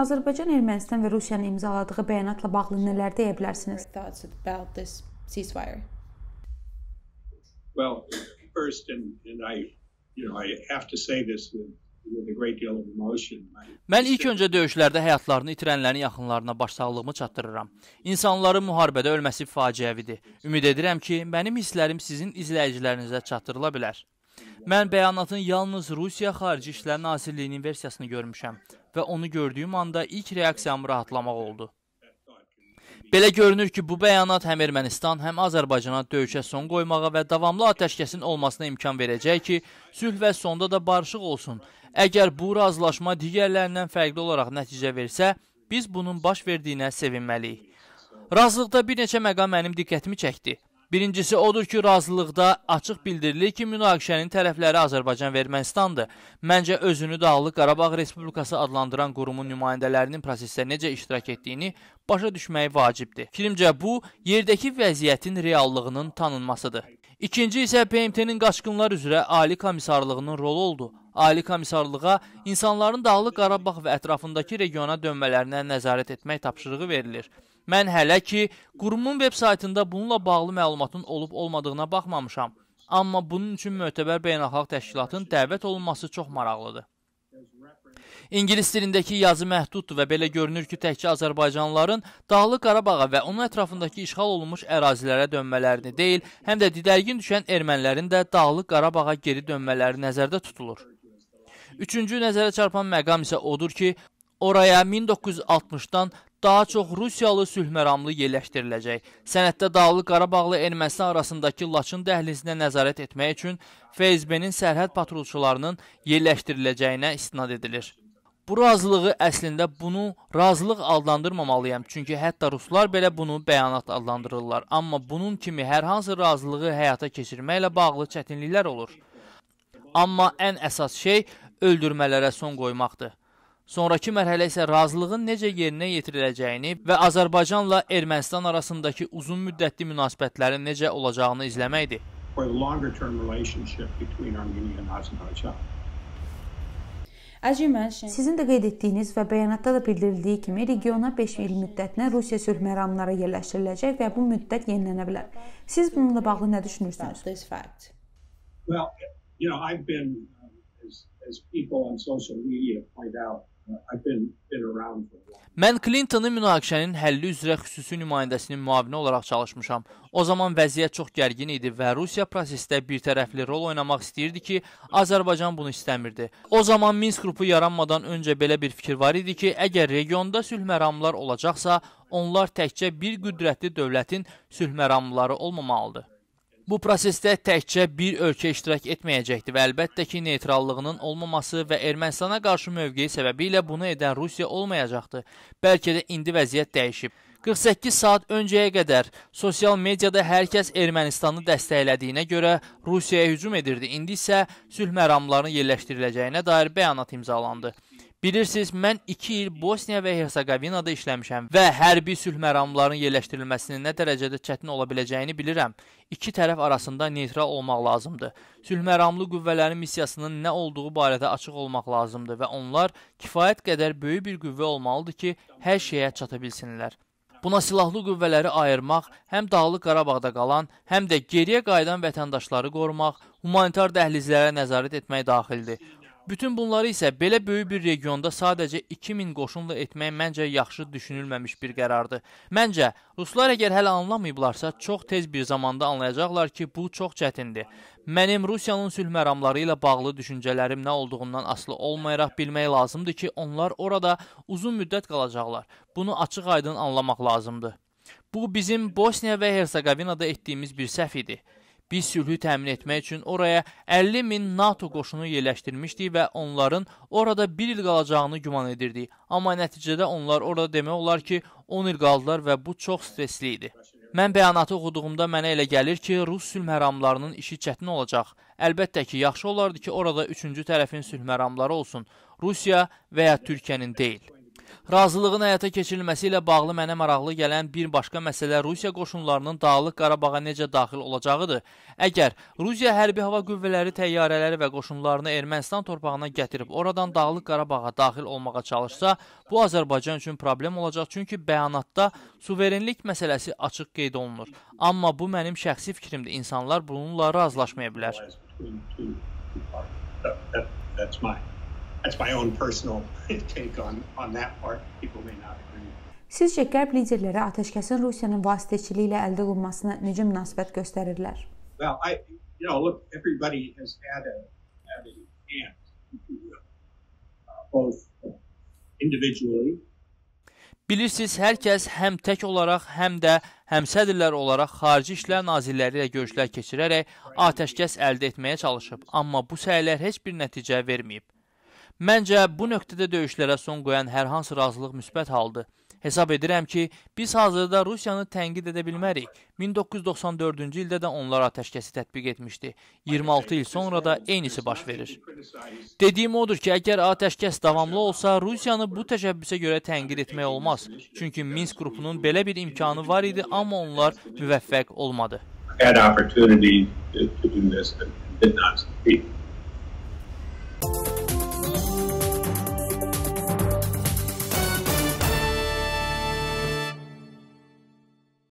Azərbaycan Ermənistan və Rusiyanın imzaladığı bəyanatla bağlı nələr deyə bilərsiniz? Well, first and, and I you know I have to say this with Mən ilk öncə döyüşlərdə həyatlarını itirənlərin yaxınlarına başsağlığımı çatdırıram. İnsanların müharibədə ölməsi faciəvidir. Ümid edirəm ki, mənim hisslərim sizin izləyicilərinizə çatdırıla bilər. Mən bəyanatın yalnız Rusiya Xarici İşlər Nazirliyinin versiyasını görmüşəm və onu gördüyüm anda ilk reaksiyam rahatlamaq oldu. Belə görünür ki, bu bəyanat həm Ermənistan, həm Azərbaycana döyüşə son qoymağa və davamlı atəşkəsin olmasına imkan verəcək ki, sülh və sonda da barışıq olsun. Əgər bu razılaşma digərlərindən fərqli olaraq nəticə versə, biz bunun baş verdiyinə sevinməliyik. Razılıqda bir neçə məqam mənim diqqətimi çəkdi. Birincisi odur ki, razılıqda açıq bildirilir ki, münaqişənin tərəfləri Azərbaycan və Ermənistandır. Məncə özünü Dağlıq Qarabağ Respublikası adlandıran qurumun nümayəndələrinin prosesdə necə iştirak etdiyini başa düşməyi vacibdir. Fikrimcə bu, yerdəki vəziyyətin reallığının tanınmasıdır. İkinci isə BMT-nin qaçqınlar üzrə Ali Komissarlığının rolu oldu. Ali Komissarlığa insanların Dağlıq Qarabağ və ətrafındakı regiona dönmələrinə nəzarət etmək tapşırığı verilir. Mən hələ ki, qurumun veb saytında bununla bağlı məlumatın olub-olmadığına baxmamışam, amma bunun üçün mötəbər beynəlxalq təşkilatın dəvət olunması çox maraqlıdır. İngilis dilindəki yazı məhduddur və belə görünür ki, təkcə Azərbaycanlıların Dağlıq Qarabağa və onun ətrafındakı işğal olunmuş ərazilərə dönmələrini deyil, həm də didərgin düşən ermənilərin də Dağlıq Qarabağa geri dönmələri nəzərdə tutulur. Üçüncü nəzərə çarpan məqam isə odur ki, oraya 1960-dan daha çox rusiyalı sülhməramlı yerləşdiriləcək. Sənəddə Dağlıq Qarabağlı Ermənistan arasındakı Laçın dəhlizinə nəzarət etmək üçün FSB-nin sərhəd patrulçularının yerləşdiriləcəyinə istinad edilir. Bu razılığı əslində bunu razılıq adlandırmamalıyam, çünki hətta ruslar belə bunu bəyanat adlandırırlar. Amma bunun kimi hər hansı razılığı həyata keçirməklə bağlı çətinliklər olur. Amma ən əsas şey öldürmələrə son qoymaqdır. Sonrakı mərhələ isə razılığın necə yerinə yetiriləcəyini və Azərbaycanla Ermənistan arasındakı uzun müddətli münasibətlərin necə olacağını izləməkdir. Sizin də qeyd etdiyiniz və bəyanatda da bildirildiyi kimi regiona 5 il müddətinə Rusiya sülh məramları yerləşdiriləcək və bu müddət yenilənə bilər. Siz bununla bağlı nə düşünürsünüz? Well, you know, I've been um, as as people on social media point out Mən Clintonın münaqişənin həlli üzrə xüsusi nümayəndəsinin müavini olaraq çalışmışam. O zaman vəziyyət çox gərgin idi və Rusiya prosesdə birtərəfli rol oynamaq istəyirdi ki, Azərbaycan bunu istəmirdi. O zaman Minsk qrupu yaranmadan öncə belə bir fikir var idi ki, əgər regionda sülh məramlar olacaqsa, onlar təkcə bir qüdrətli dövlətin sülh məramları olmamalıdır. Bu prosesdə təkcə bir ölkə iştirak etməyəcəkdir və əlbəttə ki, neytrallığının olmaması və Ermənistana qarşı mövqeyi səbəbilə bunu edən Rusiya olmayacaqdı. Bəlkə də indi vəziyyət dəyişib. 48 saat öncəyə qədər sosial mediada hər kəs Ermənistanı dəstəklədiyinə görə Rusiyaya hücum edirdi. İndi isə sülh məramlarının yerləşdiriləcəyinə dair bəyanat imzalandı. Bilirsiniz, mən 2 il Bosniya və Herseqovinada işləmişəm və hərbi sülh məramlarının yerləşdirilməsinin nə dərəcədə çətin ola biləcəyini bilirəm. İki tərəf arasında neytral olmaq lazımdır. Sülh məramlı qüvvələrin missiyasının nə olduğu barədə açıq olmaq lazımdır və onlar kifayət qədər böyük bir qüvvə olmalıdır ki, hər şeyə çata bilsinlər. Buna silahlı qüvvələri ayırmaq, həm Dağlıq Qarabağda qalan, həm də geriyə qayıdan vətəndaşları qorumaq, humanitar dəhlizlərə nəzarət etmək daxildir. Bütün bunları isə belə böyük bir regionda sadəcə 2000 qoşunla etmək məncə yaxşı düşünülməmiş bir qərardır. Məncə ruslar əgər hələ anlamayıblarsa, çox tez bir zamanda anlayacaqlar ki, bu çox çətindir. Mənim Rusiyanın sülh məramları ilə bağlı düşüncələrim nə olduğundan aslı olmayaraq bilmək lazımdır ki, onlar orada uzun müddət qalacaqlar. Bunu açıq-aydın anlamaq lazımdır. Bu bizim Bosniya və Hersegovinada etdiyimiz bir səhv idi. Biz sülhü təmin etmək üçün oraya 50 min NATO qoşunu yerləşdirmişdik və onların orada bir il qalacağını güman edirdik. Amma nəticədə onlar orada demək olar ki, 10 il qaldılar və bu çox stresli idi. Mən bəyanatı oxuduğumda mənə elə gəlir ki, Rus sülh məramlarının işi çətin olacaq. Əlbəttə ki, yaxşı olardı ki, orada üçüncü tərəfin sülh məramları olsun. Rusiya və ya Türkiyənin deyil. Razılığın həyata keçirilməsi ilə bağlı mənə maraqlı gələn bir başqa məsələ Rusiya qoşunlarının Dağlıq Qarabağa necə daxil olacağıdır. Əgər Rusiya hərbi hava qüvvələri təyyarələri və qoşunlarını Ermənistan torpağına gətirib oradan Dağlıq Qarabağa daxil olmağa çalışsa, bu Azərbaycan üçün problem olacaq, çünki bəyanatda suverenlik məsələsi açıq qeyd olunur. Amma bu mənim şəxsi fikrimdir. İnsanlar bununla razılaşmaya bilər. That, that, that's mine that's my own personal take on on that part. People may not agree. Sizcə Qərb liderləri atəşkəsin Rusiyanın vasitəçiliyi ilə əldə olunmasına necə münasibət göstərirlər? Well, I you know, look, everybody has had a had a hand, uh, both individually Bilirsiniz, hər kəs həm tək olaraq, həm də həmsədrlər olaraq xarici işlər nazirləri ilə görüşlər keçirərək atəşkəs əldə etməyə çalışıb, amma bu səylər heç bir nəticə verməyib. Məncə bu nöqtədə döyüşlərə son qoyan hər hansı razılıq müsbət haldır. Hesab edirəm ki, biz hazırda Rusiyanı tənqid edə bilmərik. 1994-cü ildə də onlar atəşkəsi tətbiq etmişdi. 26 il sonra da eynisi baş verir. Dediyim odur ki, əgər atəşkəs davamlı olsa, Rusiyanı bu təşəbbüsə görə tənqid etmək olmaz. Çünki Minsk qrupunun belə bir imkanı var idi, amma onlar müvəffəq olmadı. Had opportunity to do this and did not succeed.